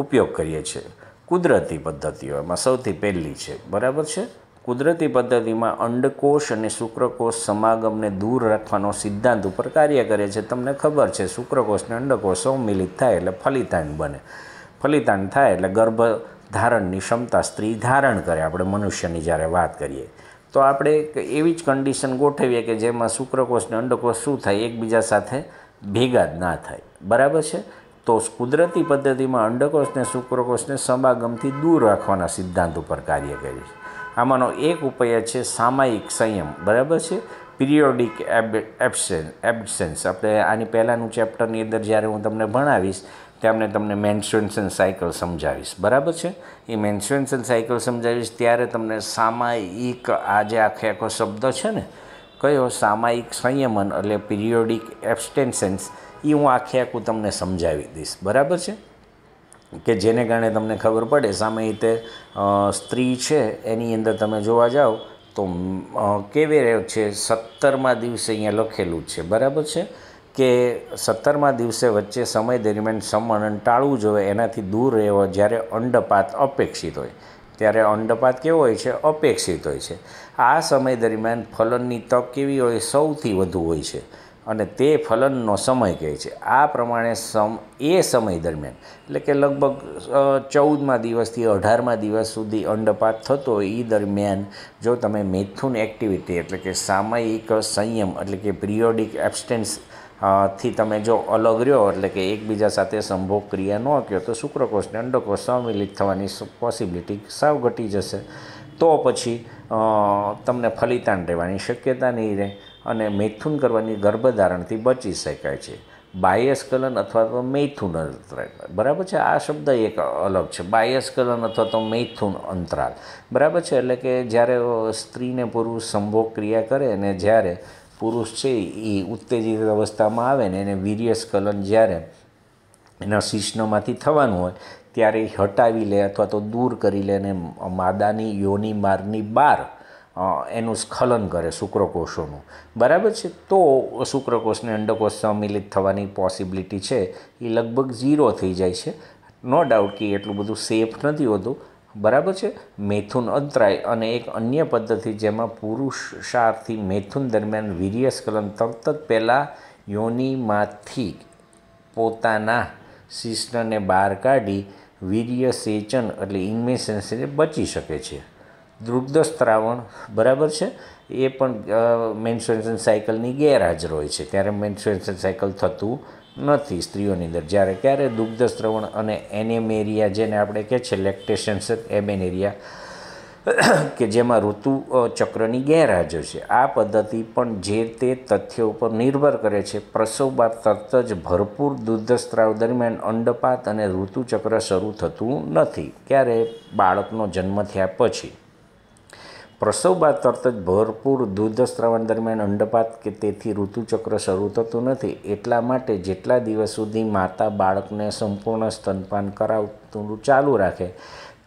ઉપયોગ કરીએ છીએ કુદરતી પદ્ધતિઓ એમાં સૌથી પહેલી છે બરાબર છે કુદરતી પદ્ધતિમાં અંડકોષ અને શુક્રકોષ સમાગમને દૂર રાખવાનો સિદ્ધાંત ઉપર કાર્ય કરે છે તમને ખબર છે શુક્રકોષને અંડકોષ સંમિલિત થાય એટલે ફલિતાંડ બને ફલિતાંડ થાય એટલે ગર્ભ ધારણની ક્ષમતા સ્ત્રી ધારણ કરે આપણે મનુષ્યની જ્યારે વાત કરીએ તો આપણે એવી જ કન્ડિશન ગોઠવીએ કે જેમાં શુક્રકોષ ને અંડકોષ શું થાય એકબીજા સાથે ભેગા જ ના થાય બરાબર છે તો કુદરતી પદ્ધતિમાં અંડકોષને શુક્રકોષને સમાગમથી દૂર રાખવાના સિદ્ધાંત ઉપર કાર્ય કરે છે આમાંનો એક ઉપાય છે સામાયિક સંયમ બરાબર છે પિરિયોડિક એબસેન્સ એબસેન્સ આપણે આની પહેલાંનું ચેપ્ટરની અંદર જ્યારે હું તમને ભણાવીશ ત્યારે તમને મેન્સ્યુએશન સાયકલ સમજાવીશ બરાબર છે એ મેન્સ્યુએશન સાયકલ સમજાવીશ ત્યારે તમને સામાયિક આ જે આખે આખો શબ્દ છે ને કયો સામાયિક સંયમન એટલે પિરિયોડિક એબસ્ટેન્સન્સ એ હું આખે આખું તમને સમજાવી દઈશ બરાબર છે કે જેને કારણે તમને ખબર પડે સામે રીતે સ્ત્રી છે એની અંદર તમે જોવા જાઓ તો કેવી છે સત્તરમા દિવસે અહીંયા લખેલું છે બરાબર છે કે સત્તરમા દિવસે વચ્ચે સમય દરમિયાન સમરણ ટાળવું જોઈએ એનાથી દૂર રહેવો જ્યારે અંડપાત અપેક્ષિત હોય ત્યારે અંડપાત કેવો હોય છે અપેક્ષિત હોય છે આ સમય દરમિયાન ફલનની તક કેવી હોય સૌથી વધુ હોય છે અને તે ફલનનો સમય કહે છે આ પ્રમાણે સમ એ સમય દરમિયાન એટલે કે લગભગ ચૌદમાં દિવસથી અઢારમા દિવસ સુધી અંડપાત થતો એ દરમિયાન જો તમે મેથુન એક્ટિવિટી એટલે કે સામયિક સંયમ એટલે કે પિરિયોડિક એબ્સ્ટેન્સ થી તમે જો અલગ રહ્યો એટલે કે એકબીજા સાથે સંભોગ ક્રિયા ન કર્યો તો શુક્રકોષને અંડકોષ સંમિલિત થવાની પોસિબિલિટી સાવ ઘટી જશે તો પછી તમને ફલિતાણ રહેવાની શક્યતા નહીં રહે અને મૈથુન કરવાની ગર્ભધારણથી બચી શકાય છે બાયસ્કલન અથવા તો મૈથુન અંતરાલ બરાબર છે આ શબ્દ એક અલગ છે બાયસ્કલન અથવા તો મૈથુન અંતરાલ બરાબર છે એટલે કે જ્યારે સ્ત્રીને પુરુષ સંભોગ ક્રિયા કરે અને જ્યારે પુરુષ છે એ ઉત્તેજિત અવસ્થામાં આવે ને એને વીર્યસ્કલન જ્યારે એના શિષ્ણમાંથી થવાનું હોય ત્યારે હટાવી લે અથવા તો દૂર કરી લે અને માદાની યોની મારની બહાર એનું સ્ખલન કરે શુક્રકોષોનું બરાબર છે તો શુક્રકોષને અંડકોષ સંમિલિત થવાની પોસિબિલિટી છે એ લગભગ ઝીરો થઈ જાય છે નો ડાઉટ કે એટલું બધું સેફ નથી હોતું બરાબર છે મેથુન અંતરાય અને એક અન્ય પદ્ધતિ જેમાં પુરુષાર્થી મેથુન દરમિયાન વીર્યસ્ખલન તરત જ પહેલાં યોનિમાંથી પોતાના શિષ્ણને બહાર કાઢી વીર્ય સેચન એટલે ઇન્મેશન છે બચી શકે છે દુગ્ધ સ્ત્રાવણ બરાબર છે એ પણ મેન્સ્ટ્રુએશન સાયકલની ગેરહાજર હોય છે ત્યારે મેન્સ્ટ્રુએશન સાયકલ થતું નથી સ્ત્રીઓની અંદર જ્યારે ક્યારે દુગ્ધ સ્ત્રવણ અને એનેમેરિયા જેને આપણે કહે છે લેક્ટેશન એબેનેરિયા કે જેમાં ઋતુ ચક્રની ગેરહાજર છે આ પદ્ધતિ પણ જે તે તથ્ય ઉપર નિર્ભર કરે છે પ્રસવ બાદ તરત જ ભરપૂર દૂધસ્ત્રાવ દરમિયાન અંડપાત અને ઋતુચક્ર શરૂ થતું નથી ક્યારે બાળકનો જન્મ થયા પછી પ્રસવ બાદ તરત જ ભરપૂર દૂધસ્ત્રાવણ દરમિયાન અંડપાત કે તેથી ઋતુચક્ર શરૂ થતું નથી એટલા માટે જેટલા દિવસ સુધી માતા બાળકને સંપૂર્ણ સ્તનપાન કરાવતું ચાલુ રાખે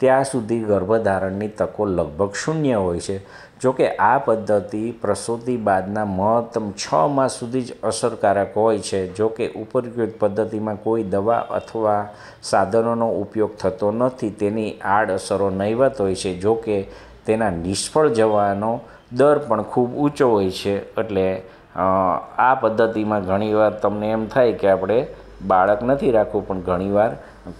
ત્યાં સુધી ગર્ભધારણની તકો લગભગ શૂન્ય હોય છે જોકે આ પદ્ધતિ પ્રસૂતિ બાદના મહત્તમ છ માસ સુધી જ અસરકારક હોય છે જોકે ઉપરકૃત પદ્ધતિમાં કોઈ દવા અથવા સાધનોનો ઉપયોગ થતો નથી તેની આડઅસરો નહીવત હોય છે જોકે તેના નિષ્ફળ જવાનો દર પણ ખૂબ ઊંચો હોય છે એટલે આ પદ્ધતિમાં ઘણીવાર તમને એમ થાય કે આપણે બાળક નથી રાખવું પણ ઘણીવાર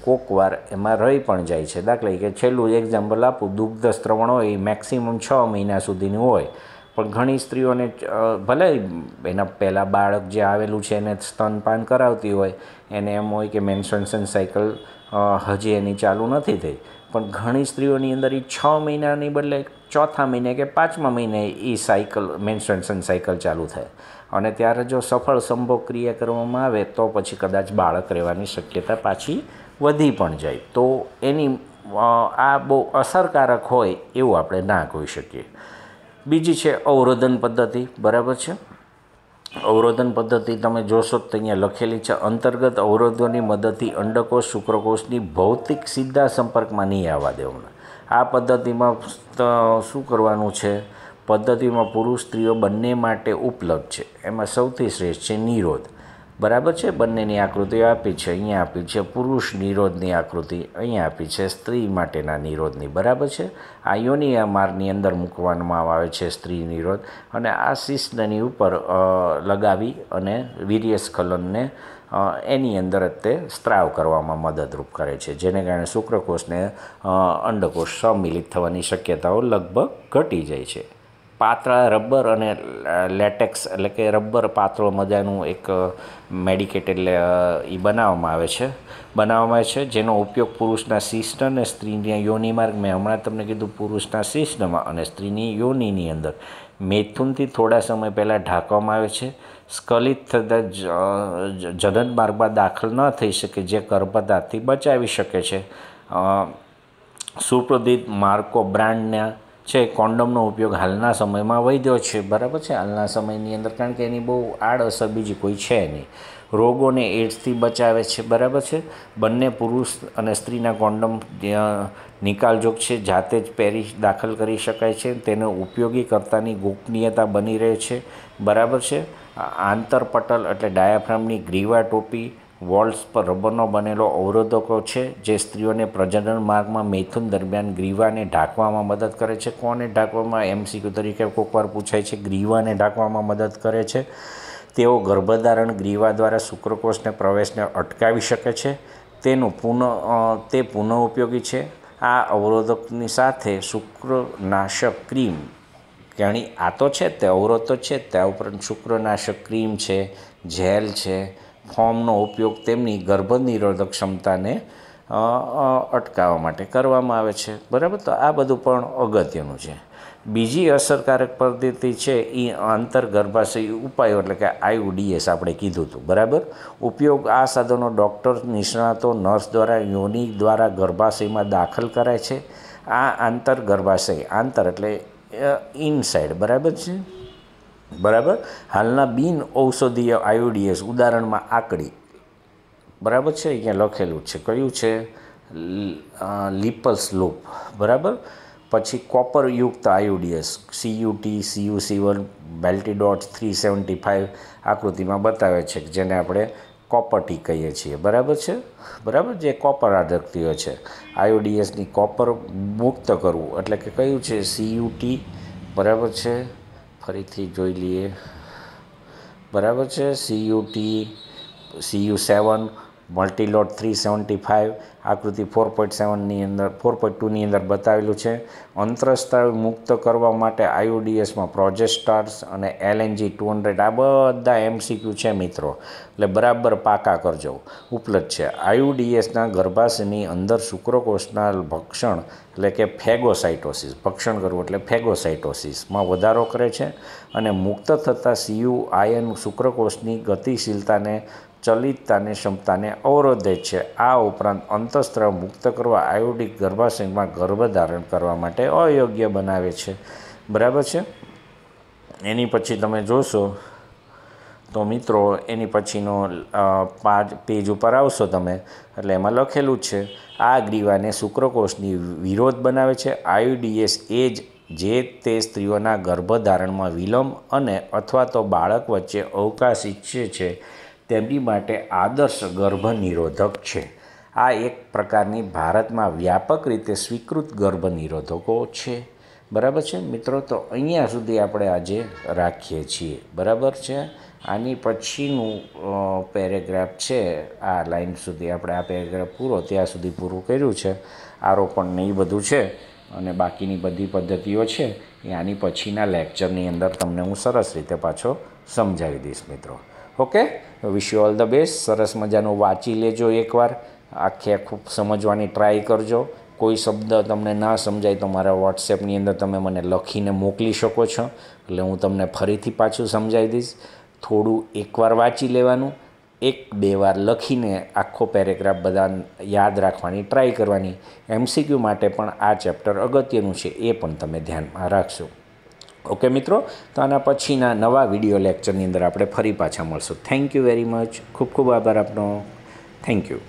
કોકવાર એમાં રહી પણ જાય છે દાખલા કે છેલ્લું એક્ઝામ્પલ આપું દુગ્ધ સ્ત્રવણ હોય એ મેક્સિમમ છ મહિના સુધીનું હોય પણ ઘણી સ્ત્રીઓને ભલે એના પહેલાં બાળક જે આવેલું છે એને સ્તનપાન કરાવતી હોય એને એમ હોય કે મેન્સન્સન સાયકલ હજી એની ચાલુ નથી થઈ પણ ઘણી સ્ત્રીઓની અંદર એ છ મહિનાની બદલે ચોથા મહિને કે પાંચમા મહિને એ સાયકલ મેન્સન્સન સાયકલ ચાલુ થાય અને ત્યારે જો સફળ સંભોગ ક્રિયા કરવામાં આવે તો પછી કદાચ બાળક રહેવાની શક્યતા પાછી વધી પણ જાય તો એની આ બહુ અસરકારક હોય એવું આપણે ના કહી શકીએ બીજી છે અવરોધન પદ્ધતિ બરાબર છે અવરોધન પદ્ધતિ તમે જોશો તો અહીંયા લખેલી છે અંતર્ગત અવરોધોની મદદથી અંડકોષ શુક્રકોષની ભૌતિક સીધા સંપર્કમાં નહીં આવવા દેવાના આ પદ્ધતિમાં શું કરવાનું છે પદ્ધતિમાં પુરુષ સ્ત્રીઓ બંને માટે ઉપલબ્ધ છે એમાં સૌથી શ્રેષ્ઠ છે નિરોધ બરાબર છે બંનેની આકૃતિઓ આપી છે અહીંયા આપી છે પુરુષ નિરોધની આકૃતિ અહીંયા આપી છે સ્ત્રી માટેના નિરોધની બરાબર છે આ યોનિયા મારની અંદર મૂકવામાં આવે છે સ્ત્રી નિરોધ અને આ શિષ્ણની ઉપર લગાવી અને વીર્યસ્ખલનને એની અંદર જ તે સ્ત્રાવ કરવામાં મદદરૂપ કરે છે જેને કારણે શુક્રકોષને અંડકોષ સમિલિત થવાની શક્યતાઓ લગભગ ઘટી જાય છે પાતળા રબર અને લેટેક્સ એટલે કે રબર પાતળો મજાનું એક મેડિકેટેડ એ બનાવવામાં આવે છે બનાવવામાં આવે છે જેનો ઉપયોગ પુરુષના શિષ્ટ અને સ્ત્રીની યોની માર્ગ મેં હમણાં તમને કીધું પુરુષના શિષ્ટમાં અને સ્ત્રીની યોનિની અંદર મેથુનથી થોડા સમય પહેલાં ઢાંકવામાં આવે છે સ્કલિત થતાં જનન માર્ગમાં દાખલ ન થઈ શકે જે ગર્ભતાથી બચાવી શકે છે સુપ્રદિત માર્કો બ્રાન્ડના છે કોન્ડમનો ઉપયોગ હાલના સમયમાં વૈધ્યો છે બરાબર છે હાલના સમયની અંદર કારણ કે એની બહુ આડઅસર બીજી કોઈ છે નહીં રોગોને એડ્સથી બચાવે છે બરાબર છે બંને પુરુષ અને સ્ત્રીના કોન્ડમ નિકાલજોગ છે જાતે જ પહેરી દાખલ કરી શકાય છે તેનો ઉપયોગી કરતાની ગોપનીયતા બની રહે છે બરાબર છે આંતરપટલ એટલે ડાયાફ્રામની ગ્રીવા ટોપી વોલ્સ પર રબરનો બનેલો અવરોધકો છે જે સ્ત્રીઓને પ્રજનન માર્ગમાં મૈથુન દરમિયાન ગ્રીવાને ઢાંકવામાં મદદ કરે છે કોને ઢાંકવામાં એમસીક્યુ તરીકે કોકવાર પૂછાય છે ગ્રીવાને ઢાંકવામાં મદદ કરે છે તેઓ ગર્ભધારણ ગ્રીવા દ્વારા શુક્રકોષને પ્રવેશને અટકાવી શકે છે તેનું પુન તે પુનઃ ઉપયોગી છે આ અવરોધકની સાથે શુક્રનાશક ક્રીમ ઘણી આ તો છે તે અવરોધ તો છે તે ઉપરાંત શુક્રનાશક ક્રીમ છે જેલ છે ફોર્મનો ઉપયોગ તેમની ગર્ભનિરોધક ક્ષમતાને અટકાવવા માટે કરવામાં આવે છે બરાબર તો આ બધું પણ અગત્યનું છે બીજી અસરકારક પદ્ધતિ છે એ આંતરગર્ભાશય ઉપાયો એટલે કે આયુડીએસ આપણે કીધું હતું બરાબર ઉપયોગ આ સાધનો ડૉક્ટર નિષ્ણાતો નર્સ દ્વારા યોનિ દ્વારા ગર્ભાશયમાં દાખલ કરાય છે આ આંતરગર્ભાશય આંતર એટલે ઇનસાઇડ બરાબર છે બરાબર હાલના બિન ઔષધીય આયોડીએસ ઉદાહરણમાં આકડી બરાબર છે અહીંયા લખેલું છે કયું છે લિપલ્સ લૂપ બરાબર પછી કોપરયુક્ત IUDs CUT CU C one બેલ્ટી ડોટ થ્રી સેવન્ટી ફાઇવ આકૃતિમાં બતાવે છે જેને આપણે કોપરટી કહીએ છીએ બરાબર છે બરાબર જે કોપર આધકતીઓ છે આયોડીએસની કોપર મુક્ત કરવું એટલે કે કયું છે સીયુટી બરાબર છે ફરીથી જોઈ લઈએ બરાબર છે C U T C U seven multiload three seventy five આકૃતિ ફોર પોઈન્ટ સેવનની અંદર ફોર પોઈન્ટ ટુની અંદર બતાવેલું છે અંતરસ્ત્રાવ મુક્ત કરવા માટે આઈઓડીએસમાં પ્રોજેસ્ટાર્સ અને એલએનજી ટુ હંડ્રેડ આ બધા એમસીક્યુ છે મિત્રો એટલે બરાબર પાકા કરજો ઉપલબ્ધ છે આયુડીએસના ગર્ભાશયની અંદર શુક્રકોષના ભક્ષણ એટલે કે ફેગોસાઇટોસિસ ભક્ષણ કરવું એટલે ફેગોસાઇટોસિસમાં વધારો કરે છે અને મુક્ત થતાં સીયુ આયન શુક્રકોષની ગતિશીલતાને ચલિતતાની ક્ષમતાને અવરોધે છે આ ઉપરાંત અંતઃસ્ત્રાવ મુક્ત કરવા આયોડિક ગર્ભાશયમાં ગર્ભધારણ કરવા માટે અયોગ્ય બનાવે છે બરાબર છે એની પછી તમે જોશો તો મિત્રો એની પછીનો પાંચ પેજ ઉપર આવશો તમે એટલે એમાં લખેલું છે આ ગ્રીવાને શુક્રકોષની વિરોધ બનાવે છે આયુડીએસ એજ જે તે સ્ત્રીઓના ગર્ભધારણમાં વિલંબ અને અથવા તો બાળક વચ્ચે અવકાશ ઈચ્છે છે તેમની માટે આદર્શ ગર્ભનિરોધક છે આ એક પ્રકારની ભારતમાં વ્યાપક રીતે સ્વીકૃત ગર્ભનિરોધકો છે બરાબર છે મિત્રો તો અહીંયા સુધી આપણે આજે રાખીએ છીએ બરાબર છે આની પછીનું પેરેગ્રાફ છે આ લાઇન સુધી આપણે આ પેરેગ્રાફ પૂરો ત્યાં સુધી પૂરું કર્યું છે આરોપણ ને એ બધું છે અને બાકીની બધી પદ્ધતિઓ છે એ આની પછીના લેક્ચરની અંદર તમને હું સરસ રીતે પાછો સમજાવી દઈશ મિત્રો okay wish you all the best સરસ મજાનું વાંચી લેજો એકવાર આખી આખું સમજવાની ટ્રાય કરજો કોઈ શબ્દ તમને ના સમજાય તો મારા વોટ્સએપની અંદર તમે મને લખીને મોકલી શકો છો એટલે હું તમને ફરીથી પાછું સમજાવી દઈશ થોડું એકવાર વાંચી લેવાનું એક બે વાર લખીને આખો પેરેગ્રાફ બધા યાદ રાખવાની ટ્રાય કરવાની એમસીક્યુ માટે પણ આ ચેપ્ટર અગત્યનું છે એ પણ તમે ધ્યાનમાં રાખશો ઓકે મિત્રો તો આના પછીના નવા વિડીયો લેક્ચરની અંદર આપણે ફરી પાછા મળશું થેન્ક યુ વેરી મચ ખૂબ ખૂબ આભાર આપનો થેન્ક યુ